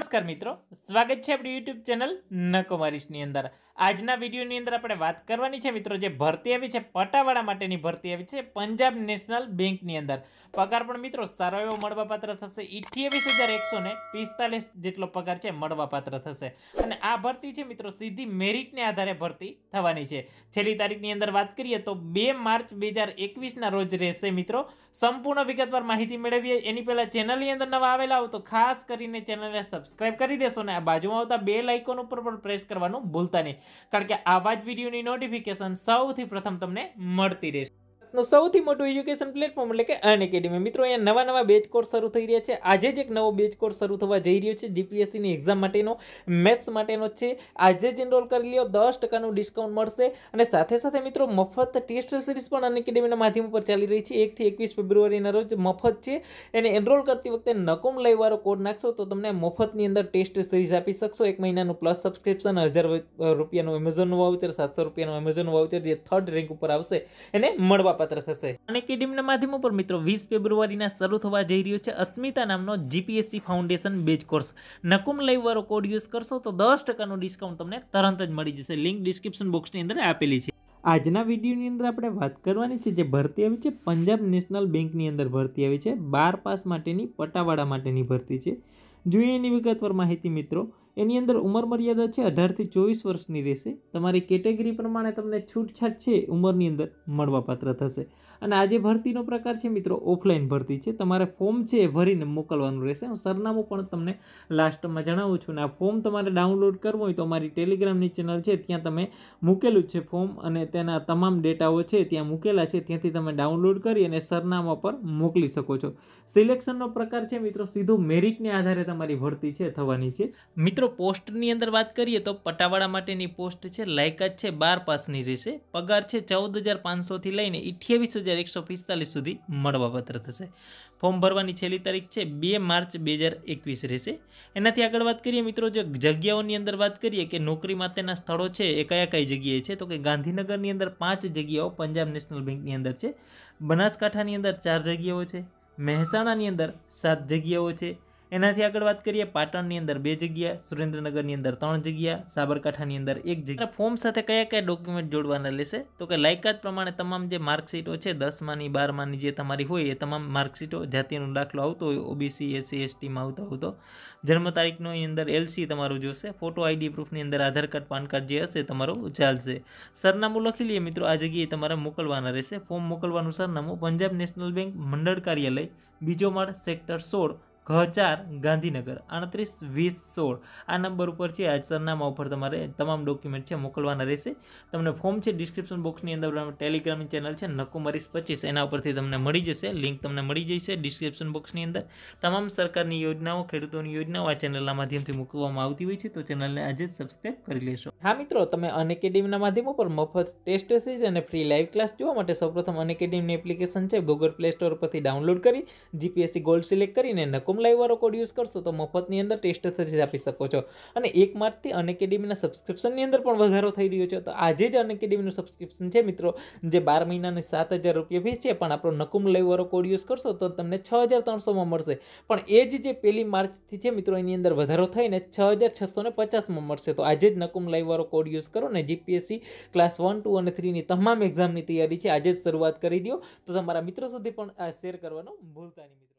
નમસ્કાર મિત્રો સ્વાગત છે આપણી યુટ્યુબ ચેનલ નકોમારીશની અંદર આજના વિડીયોની અંદર આપણે વાત કરવાની છે મિત્રો જે ભરતી આવી છે પટાવાળા માટેની ભરતી આવી છે પંજાબ નેશનલ બેંકની અંદર પગાર પણ મિત્રો સારો એવો મળવાપાત્ર થશે અઠ્યાવીસ હજાર એકસો ને પિસ્તાલીસ જેટલો પગાર છે મળવાપાત્ર થશે અને આ ભરતી છે મિત્રો સીધી મેરિટને આધારે ભરતી થવાની છે છેલ્લી તારીખની અંદર વાત કરીએ તો બે માર્ચ બે હજાર એકવીસના રોજ રહેશે મિત્રો સંપૂર્ણ વિગતવાર માહિતી મેળવીએ એની પહેલાં ચેનલની અંદર નવા આવેલા આવો તો ખાસ કરીને ચેનલને સબસ્ક્રાઇબ કરી દેશો ને આ બાજુમાં આવતા બે લાઇકોન ઉપર પણ પ્રેસ કરવાનું ભૂલતા નહીં કારણ કે આવા જ વિડીયોની નોટિફિકેશન સૌથી પ્રથમ તમને મળતી રહેશે ભારતનું સૌથી મોટું એજ્યુકેશન પ્લેટફોર્મ એટલે કે અન એકેડેમી મિત્રો અહીંયા નવા નવા બેચ કોર્સ શરૂ થઈ રહ્યા છે આજે જ એક નવો બેચ કોર્સ શરૂ થવા જઈ રહ્યો છે જીપીએસસીની એક્ઝામ માટેનો મેથ્સ માટેનો છે આજે જ એનરોલ કરી લ્યો દસ ટકાનું ડિસ્કાઉન્ટ મળશે અને સાથે સાથે મિત્રો મફત ટેસ્ટ સિરીઝ પણ અન એકેડેમીના માધ્યમ પર ચાલી રહી છે એકથી એકવીસ ફેબ્રુઆરીના રોજ મફત છે એને એનરોલ કરતી વખતે નકોમ લાઈવવાળો કોડ નાખશો તો તમને મફતની અંદર ટેસ્ટ સિરીઝ આપી શકશો એક મહિનાનું પ્લસ સબસ્ક્રિપ્શન હજાર રૂપિયાનું એમેઝોનનું વાઉચર સાતસો રૂપિયાનું એમેઝોન વાઉચર જે થર્ડ રેન્ક ઉપર આવશે એને મળવા પાત્ર થશે અને કેડીમના માધ્યમ ઉપર મિત્રો વીસ ફેબ્રુઆરીના શરૂ થવા જઈ રહ્યો છે અસ્મિતા નામનો GPSC foundation batch course Nakum લઈવારો કોડ યુઝ કરશો તો દસ ટકાનું ડિસ્કાઉન્ટ તમને તરત જ મળી જશે લિંક ડિસ્ક્રિપ્શન બોક્સની અંદર આપેલી છે આજના વિડીયોની અંદર આપણે વાત કરવાની છે જે ભરતી આવી છે પંજાબ નેશનલ બેંકની અંદર ભરતી આવી છે બાર પાસ માટેની પટાવાળા માટેની ભરતી છે જોઈએ એની વિગતવાર માહિતી મિત્રો એની અંદર ઉંમર મર્યાદા છે અઢારથી ચોવીસ વર્ષની રહેશે તમારી કેટેગરી પ્રમાણે તમને છૂટછાટ છે ઉંમરની અંદર મળવાપાત્ર થશે અને આજે ભરતીનો પ્રકાર છે મિત્રો ઓફલાઈન ભરતી છે તમારે ફોર્મ છે એ ભરીને મોકલવાનું રહેશે હું સરનામું પણ તમને લાસ્ટમાં જણાવું છું ને આ ફોર્મ તમારે ડાઉનલોડ કરવું હોય તો અમારી ટેલિગ્રામની ચેનલ છે ત્યાં તમે મૂકેલું છે ફોર્મ અને તેના તમામ ડેટાઓ છે ત્યાં મૂકેલા છે ત્યાંથી તમે ડાઉનલોડ કરી અને સરનામા પર મોકલી શકો છો સિલેક્શનનો પ્રકાર છે મિત્રો સીધો મેરિટને આધારે તમારી ભરતી છે થવાની છે મિત્રો મિત્રો પોસ્ટની અંદર વાત કરીએ તો પટાવાળા માટેની પોસ્ટ છે લાયકાત છે બાર પાસની રહેશે પગાર છે ચૌદ હજાર પાંચસોથી લઈને અઠ્યાવીસ હજાર એકસો પિસ્તાલીસ સુધી મળવાપત્ર થશે ફોર્મ ભરવાની છેલ્લી તારીખ છે બે માર્ચ બે હજાર એકવીસ રહેશે એનાથી આગળ વાત કરીએ મિત્રો જે જગ્યાઓની અંદર વાત કરીએ કે નોકરી માટેના સ્થળો છે એ કયા કઈ જગ્યાએ છે તો કે ગાંધીનગરની અંદર પાંચ જગ્યાઓ પંજાબ નેશનલ બેંકની અંદર છે બનાસકાંઠાની અંદર ચાર જગ્યાઓ છે મહેસાણાની અંદર સાત જગ્યાઓ છે એનાથી આગળ વાત કરીએ પાટણની અંદર બે જગ્યા સુરેન્દ્રનગરની અંદર ત્રણ જગ્યા સાબરકાંઠાની અંદર એક જગ્યા ફોર્મ સાથે કયા કયા ડોક્યુમેન્ટ જોડવાના લેશે તો કે લાયકાત પ્રમાણે તમામ જે માર્કશીટો છે દસમાની બારમાની જે તમારી હોય એ તમામ માર્કશીટો જાતિનો દાખલો આવતો હોય ઓબીસી એસસી એસટીમાં આવતો હોતો જન્મ તારીખનો અંદર એલસી તમારું જોશે ફોટો આઈડી પ્રૂફની અંદર આધાર કાર્ડ પાન કાર્ડ જે હશે તમારું ચાલશે સરનામું લખી લઈએ મિત્રો આ જગ્યાએ તમારે મોકલવાના રહેશે ફોર્મ મોકલવાનું સરનામું પંજાબ નેશનલ બેંક મંડળ કાર્યાલય બીજો માળ સેક્ટર સોળ ઘ ગાંધીનગર આડત્રીસ વીસ સોળ આ નંબર ઉપર છે આ સરનામા ઉપર તમારે તમામ ડોક્યુમેન્ટ છે મોકલવાના રહેશે તમને ફોર્મ છે ડિસ્ક્રિપ્શન બોક્સની અંદર ટેલિગ્રામની ચેનલ છે નકુમરીસ પચીસ એના ઉપરથી તમને મળી જશે લિંક તમને મળી જશે ડિસ્ક્રિપ્શન બોક્સની અંદર તમામ સરકારની યોજનાઓ ખેડૂતોની યોજનાઓ આ ચેનલના માધ્યમથી મૂકવામાં આવતી હોય છે તો ચેનલને આજે સબસ્ક્રેબ કરી લેશો હા મિત્રો તમે અનએકેડેમીના માધ્યમ ઉપર મફત ટેસ્ટ સિરીઝ અને ફ્રી લાઈવ ક્લાસ જોવા માટે સૌપ્રથમ અનએકેડેમીની એપ્લિકેશન છે ગૂગલ પ્લે સ્ટોર પરથી ડાઉનલોડ કરી જીપીએસસી ગોલ્ડ સિલેક્ટ કરીને નકુમ લાઈવવાળો કોડ યુઝ કરશો તો મફતની અંદર ટેસ્ટ સર્વિસ આપી શકો છો અને એક માર્ચથી અનએકેડેમીના સબસ્ક્રિપ્શનની અંદર પણ વધારો થઈ રહ્યો છે તો આજે જ અનએકેડેમીનું સબસ્ક્રિપ્શન છે મિત્રો જે બાર મહિનાની સાત હજાર રૂપિયા ફીસ છે પણ આપણો નકુમ લાઈવવાળો કોડ યુઝ કરશો તો તમને છ હજાર ત્રણસોમાં મળશે પણ એ જ જે પહેલી માર્ચથી છે મિત્રો એની અંદર વધારો થઈને છ હજાર છસો ને પચાસમાં મળશે તો આજે જ નકુમ લાઈવવાળો કોડ યુઝ કરો ને જીપીએસસી ક્લાસ વન ટુ અને થ્રીની તમામ એક્ઝામની તૈયારી છે આજે જ શરૂઆત કરી દો તો તમારા મિત્રો સુધી પણ આ શેર કરવાનું ભૂલતા નહીં મિત્રો